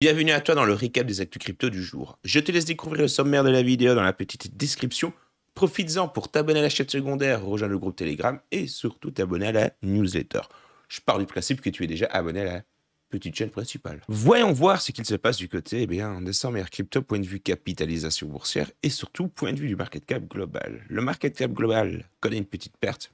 Bienvenue à toi dans le récap des actus crypto du jour. Je te laisse découvrir le sommaire de la vidéo dans la petite description. Profites-en pour t'abonner à la chaîne secondaire, rejoindre le groupe Telegram et surtout t'abonner à la newsletter. Je pars du principe que tu es déjà abonné à la petite chaîne principale. Voyons voir ce qu'il se passe du côté eh bien, des 100 crypto, point de vue capitalisation boursière et surtout point de vue du market cap global. Le market cap global connaît une petite perte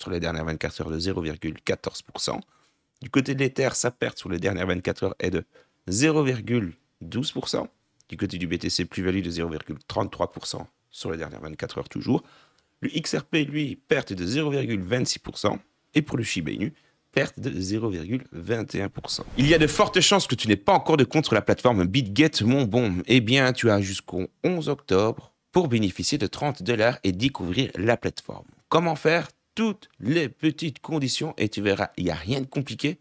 sur les dernières 24 heures de 0,14%. Du côté de l'Ether, sa perte sur les dernières 24 heures est de 0,12%. Du côté du BTC, plus-value de 0,33% sur les dernières 24 heures toujours. Le XRP, lui, perte de 0,26%. Et pour le Shiba Inu, perte de 0,21%. Il y a de fortes chances que tu n'aies pas encore de compte sur la plateforme BitGet, mon bon. Eh bien, tu as jusqu'au 11 octobre pour bénéficier de 30 dollars et découvrir la plateforme. Comment faire Toutes les petites conditions et tu verras, il n'y a rien de compliqué.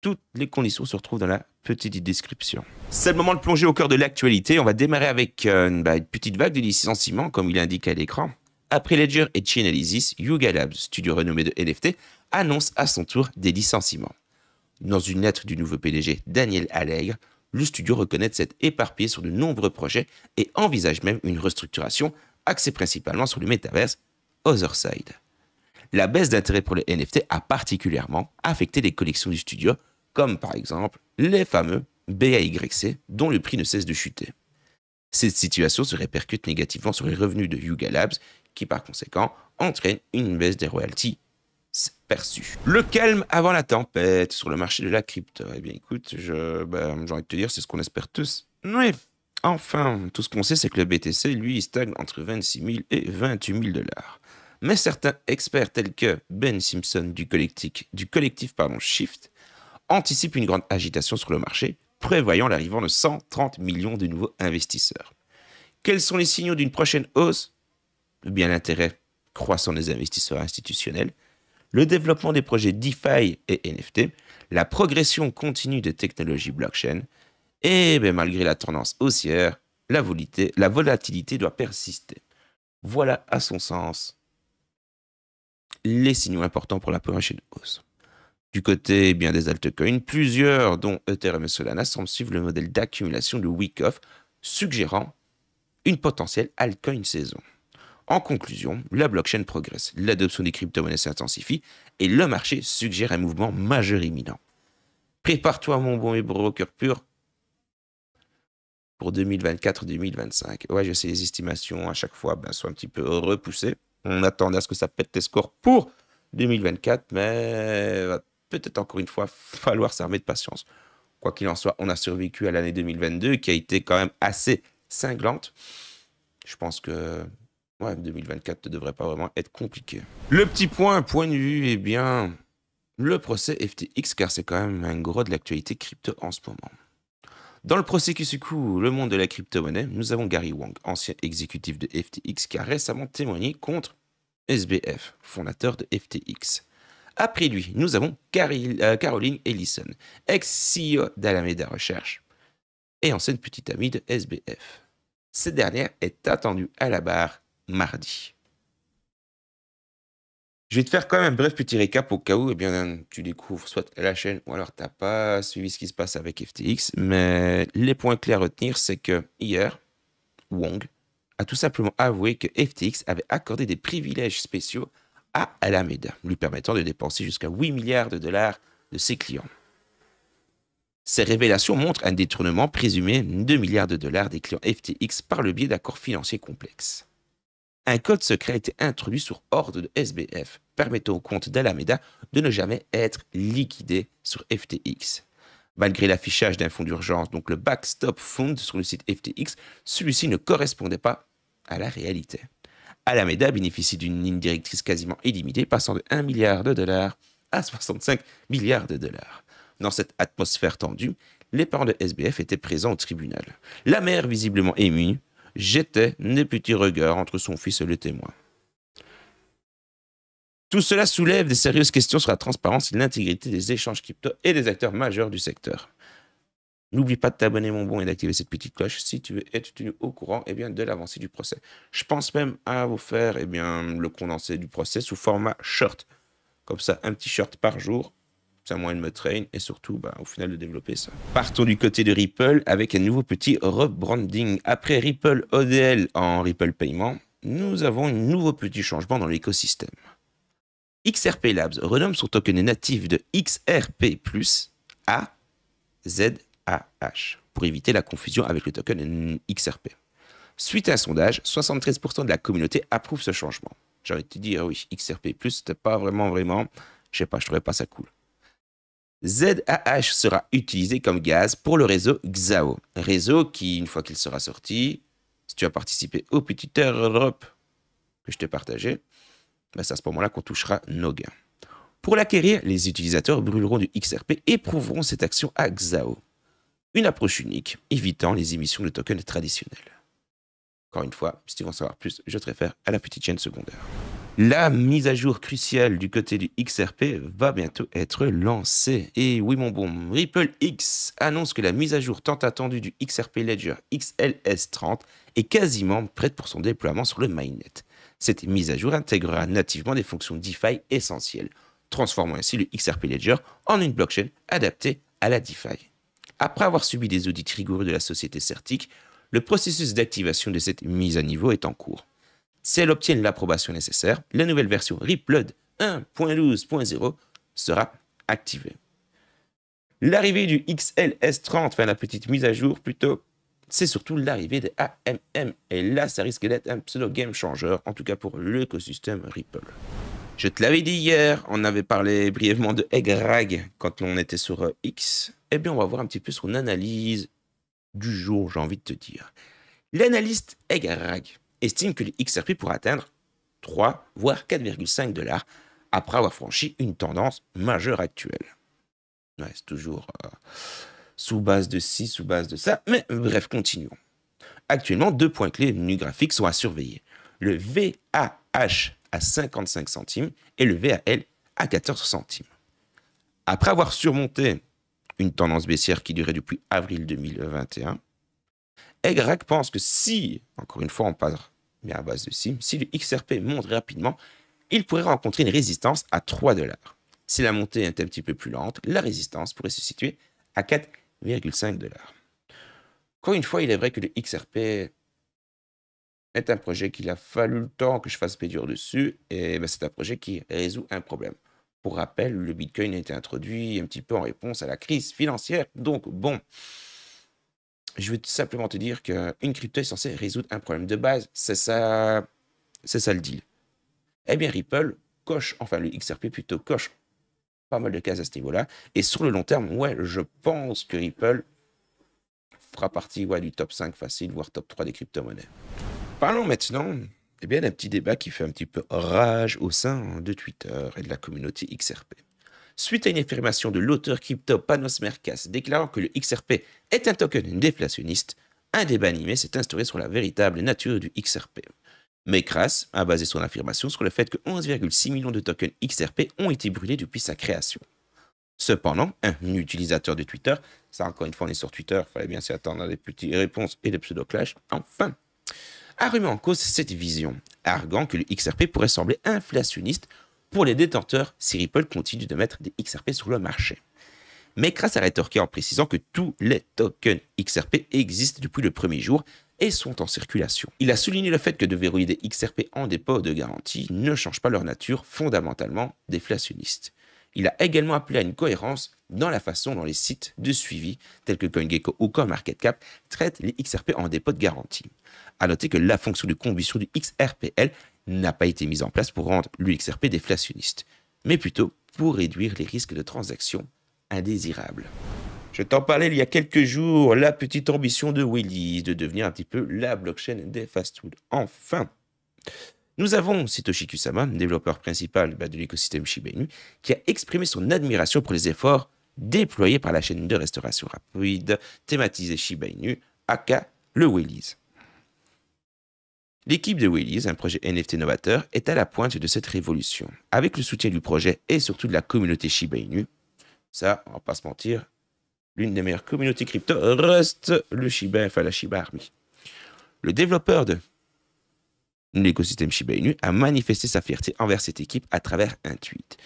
Toutes les conditions se retrouvent dans la petite description. C'est le moment de plonger au cœur de l'actualité. On va démarrer avec euh, bah, une petite vague de licenciements, comme il indique à l'écran. Après Ledger et Chainalysis, Yuga Labs, studio renommé de NFT, annonce à son tour des licenciements. Dans une lettre du nouveau PDG Daniel Allègre, le studio reconnaît s'être éparpillé sur de nombreux projets et envisage même une restructuration axée principalement sur le métaverse Otherside. La baisse d'intérêt pour les NFT a particulièrement affecté les collections du studio, comme par exemple les fameux BAYC dont le prix ne cesse de chuter. Cette situation se répercute négativement sur les revenus de Yuga Labs qui par conséquent entraîne une baisse des royalties perçues. Le calme avant la tempête sur le marché de la crypto. Eh bien écoute, ben, j'ai envie de te dire, c'est ce qu'on espère tous. Oui, enfin, tout ce qu'on sait, c'est que le BTC, lui, stagne entre 26 000 et 28 000 dollars. Mais certains experts tels que Ben Simpson du collectif, du collectif Shift anticipe une grande agitation sur le marché, prévoyant l'arrivée de 130 millions de nouveaux investisseurs. Quels sont les signaux d'une prochaine hausse bien l'intérêt croissant des investisseurs institutionnels, le développement des projets DeFi et NFT, la progression continue des technologies blockchain, et malgré la tendance haussière, la volatilité, la volatilité doit persister. Voilà à son sens les signaux importants pour la prochaine hausse. Du côté eh bien, des altcoins, plusieurs, dont Ethereum et Solana, semblent suivre le modèle d'accumulation de week-off, suggérant une potentielle altcoin saison. En conclusion, la blockchain progresse, l'adoption des crypto-monnaies s'intensifie et le marché suggère un mouvement majeur imminent. Prépare-toi, mon bon cœur pur, pour 2024-2025. Ouais, je sais, les estimations à chaque fois ben, sont un petit peu repoussées. On attendait à ce que ça pète les scores pour 2024, mais peut-être encore une fois falloir s'armer de patience. Quoi qu'il en soit, on a survécu à l'année 2022 qui a été quand même assez cinglante. Je pense que 2024 ne devrait pas vraiment être compliqué. Le petit point, point de vue, eh bien, le procès FTX, car c'est quand même un gros de l'actualité crypto en ce moment. Dans le procès qui secoue le monde de la crypto-monnaie, nous avons Gary Wang, ancien exécutif de FTX, qui a récemment témoigné contre SBF, fondateur de FTX. Après lui, nous avons euh, Caroline Ellison, ex-CEO d'Alameda Recherche et ancienne petite amie de SBF. Cette dernière est attendue à la barre mardi. Je vais te faire quand même un bref petit récap au cas où eh bien, hein, tu découvres soit la chaîne ou alors tu n'as pas suivi ce qui se passe avec FTX. Mais les points clés à retenir, c'est que hier, Wong a tout simplement avoué que FTX avait accordé des privilèges spéciaux à Alameda, lui permettant de dépenser jusqu'à 8 milliards de dollars de ses clients. Ces révélations montrent un détournement présumé de 2 milliards de dollars des clients FTX par le biais d'accords financiers complexes. Un code secret a été introduit sur ordre de SBF, permettant au compte d'Alameda de ne jamais être liquidé sur FTX. Malgré l'affichage d'un fonds d'urgence, donc le Backstop Fund sur le site FTX, celui-ci ne correspondait pas à la réalité. Alameda bénéficie d'une ligne directrice quasiment illimitée, passant de 1 milliard de dollars à 65 milliards de dollars. Dans cette atmosphère tendue, les parents de SBF étaient présents au tribunal. La mère, visiblement émue, jetait des petits regards entre son fils et le témoin. Tout cela soulève des sérieuses questions sur la transparence et l'intégrité des échanges crypto et des acteurs majeurs du secteur. N'oublie pas de t'abonner, mon bon, et d'activer cette petite cloche si tu veux être tenu au courant eh bien, de l'avancée du procès. Je pense même à vous faire eh bien, le condensé du procès sous format short. Comme ça, un petit short par jour, ça moyen de me traîne et surtout, bah, au final, de développer ça. Partons du côté de Ripple avec un nouveau petit rebranding. Après Ripple ODL en Ripple Payment, nous avons un nouveau petit changement dans l'écosystème. XRP Labs renomme son token natif de XRP à Z. AH, pour éviter la confusion avec le token XRP. Suite à un sondage, 73% de la communauté approuve ce changement. J'ai envie de te dire, oui, XRP, c'était pas vraiment, vraiment, je sais pas, je trouvais pas ça cool. ZAH sera utilisé comme gaz pour le réseau XAO, réseau qui, une fois qu'il sera sorti, si tu as participé au petit Europe que je t'ai partagé, ben, c'est à ce moment-là qu'on touchera nos gains. Pour l'acquérir, les utilisateurs brûleront du XRP et prouveront cette action à XAO une approche unique, évitant les émissions de tokens traditionnels. Encore une fois, si tu veux en savoir plus, je te réfère à la petite chaîne secondaire. La mise à jour cruciale du côté du XRP va bientôt être lancée. Et oui mon bon, Ripple X annonce que la mise à jour tant attendue du XRP Ledger XLS30 est quasiment prête pour son déploiement sur le mainnet. Cette mise à jour intégrera nativement des fonctions DeFi essentielles, transformant ainsi le XRP Ledger en une blockchain adaptée à la DeFi. Après avoir subi des audits rigoureux de la société certique, le processus d'activation de cette mise à niveau est en cours. Si elle obtient l'approbation nécessaire, la nouvelle version Ripload 1.12.0 sera activée. L'arrivée du XLS30, enfin la petite mise à jour plutôt, c'est surtout l'arrivée des AMM. Et là, ça risque d'être un pseudo game changer, en tout cas pour l'écosystème Ripple. Je te l'avais dit hier, on avait parlé brièvement de Egg Rag quand on était sur euh, X. Eh bien, on va voir un petit peu son analyse du jour, j'ai envie de te dire. L'analyste Egarag estime que le XRP pourra atteindre 3 voire 4,5 dollars après avoir franchi une tendance majeure actuelle. Ouais, c'est toujours euh, sous base de ci, sous base de ça, mais bref, continuons. Actuellement, deux points clés du graphique sont à surveiller. Le VAH à 55 centimes et le VAL à 14 centimes. Après avoir surmonté une tendance baissière qui durait depuis avril 2021. Greg pense que si, encore une fois, on part bien à base de sim, si le XRP monte rapidement, il pourrait rencontrer une résistance à 3 dollars. Si la montée est un petit peu plus lente, la résistance pourrait se situer à 4,5 dollars. Encore une fois, il est vrai que le XRP est un projet qu'il a fallu le temps que je fasse pédure dessus, et ben, c'est un projet qui résout un problème. Pour rappel, le Bitcoin a été introduit un petit peu en réponse à la crise financière. Donc, bon, je veux tout simplement te dire qu'une crypto est censée résoudre un problème de base. C'est ça, c'est ça le deal. Eh bien, Ripple coche, enfin le XRP plutôt coche pas mal de cases à ce niveau-là. Et sur le long terme, ouais, je pense que Ripple fera partie ouais, du top 5 facile, voire top 3 des crypto-monnaies. Parlons maintenant eh bien, un petit débat qui fait un petit peu rage au sein de Twitter et de la communauté XRP. Suite à une affirmation de l'auteur crypto Panos Merkas déclarant que le XRP est un token déflationniste, un débat animé s'est instauré sur la véritable nature du XRP. Mais Kras a basé son affirmation sur le fait que 11,6 millions de tokens XRP ont été brûlés depuis sa création. Cependant, un utilisateur de Twitter, ça encore une fois on est sur Twitter, fallait bien s'y attendre à des petites réponses et des pseudo-clashs, enfin, a remis en cause cette vision, arguant que le XRP pourrait sembler inflationniste pour les détenteurs si Ripple continue de mettre des XRP sur le marché. Mais Kras a rétorqué en précisant que tous les tokens XRP existent depuis le premier jour et sont en circulation. Il a souligné le fait que de verrouiller des XRP en dépôt de garantie ne change pas leur nature fondamentalement déflationniste. Il a également appelé à une cohérence dans la façon dont les sites de suivi, tels que CoinGecko ou CoinMarketCap, traitent les XRP en dépôt de garantie. À noter que la fonction de combustion du XRPL n'a pas été mise en place pour rendre l'UXRP déflationniste, mais plutôt pour réduire les risques de transactions indésirables. Je t'en parlais il y a quelques jours, la petite ambition de Willy de devenir un petit peu la blockchain des fast foods Enfin, nous avons Satoshi Kusama, développeur principal bah, de l'écosystème Shiba Inu, qui a exprimé son admiration pour les efforts déployés par la chaîne de restauration rapide thématisée Shiba Inu, aka le Willys. L'équipe de Willys, un projet NFT novateur, est à la pointe de cette révolution, avec le soutien du projet et surtout de la communauté Shiba Inu. Ça, on va pas se mentir, l'une des meilleures communautés crypto reste le Shiba, enfin la Shiba Army. Le développeur de l'écosystème Shiba Inu a manifesté sa fierté envers cette équipe à travers un tweet.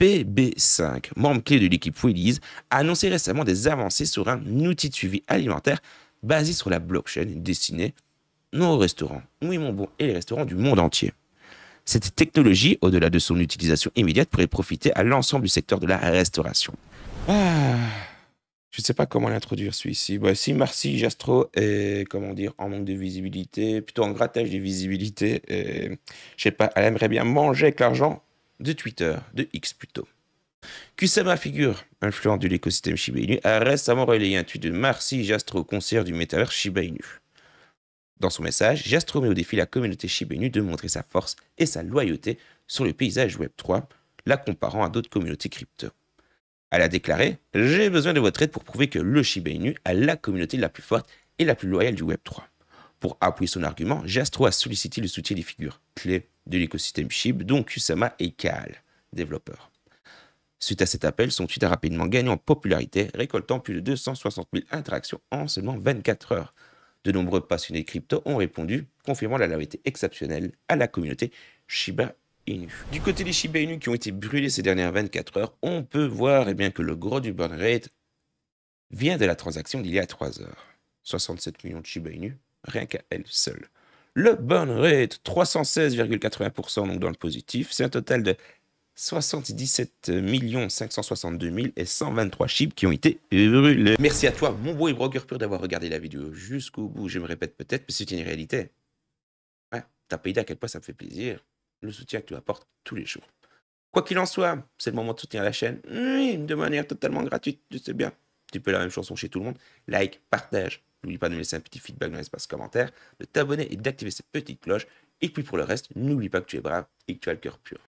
PB5, membre clé de l'équipe Wheelies, a annoncé récemment des avancées sur un outil de suivi alimentaire basé sur la blockchain destiné non aux restaurants, oui mon et les restaurants du monde entier. Cette technologie, au-delà de son utilisation immédiate, pourrait profiter à l'ensemble du secteur de la restauration. Ah je ne sais pas comment l'introduire celui-ci. Bah, si Marcy Jastro est, comment dire, en manque de visibilité, plutôt en grattage de visibilité, et, je sais pas, elle aimerait bien manger avec l'argent de Twitter, de X plutôt. Kusama Figure, influent de l'écosystème Shiba Inu, a récemment relayé un tweet de Marcy Jastro au du métavers Shiba Inu. Dans son message, Jastro met au défi la communauté Shiba Inu de montrer sa force et sa loyauté sur le paysage Web3, la comparant à d'autres communautés crypto. Elle a déclaré J'ai besoin de votre aide pour prouver que le Shiba Inu a la communauté la plus forte et la plus loyale du Web3. Pour appuyer son argument, Jastro a sollicité le soutien des figures clés de l'écosystème SHIB, dont Kusama et Kaal, développeurs. Suite à cet appel, son tweet a rapidement gagné en popularité, récoltant plus de 260 000 interactions en seulement 24 heures. De nombreux passionnés crypto ont répondu, confirmant la loyauté exceptionnelle à la communauté Shiba du côté des Shiba Inu qui ont été brûlés ces dernières 24 heures, on peut voir eh bien, que le gros du burn rate vient de la transaction d'il y a 3 heures. 67 millions de Shiba Inu, rien qu'à elle seule. Le burn rate, 316,80%, donc dans le positif, c'est un total de 77 562 123 chips qui ont été brûlés. Merci à toi, mon beau et broker pur, d'avoir regardé la vidéo jusqu'au bout. Je me répète peut-être, mais c'est une réalité. Ouais, t'as payé à quel point ça me fait plaisir le soutien que tu apportes tous les jours. Quoi qu'il en soit, c'est le moment de soutenir la chaîne de manière totalement gratuite, tu sais bien. Tu peux la même chanson chez tout le monde. Like, partage. N'oublie pas de me laisser un petit feedback dans l'espace commentaire, de t'abonner et d'activer cette petite cloche. Et puis pour le reste, n'oublie pas que tu es brave et que tu as le cœur pur.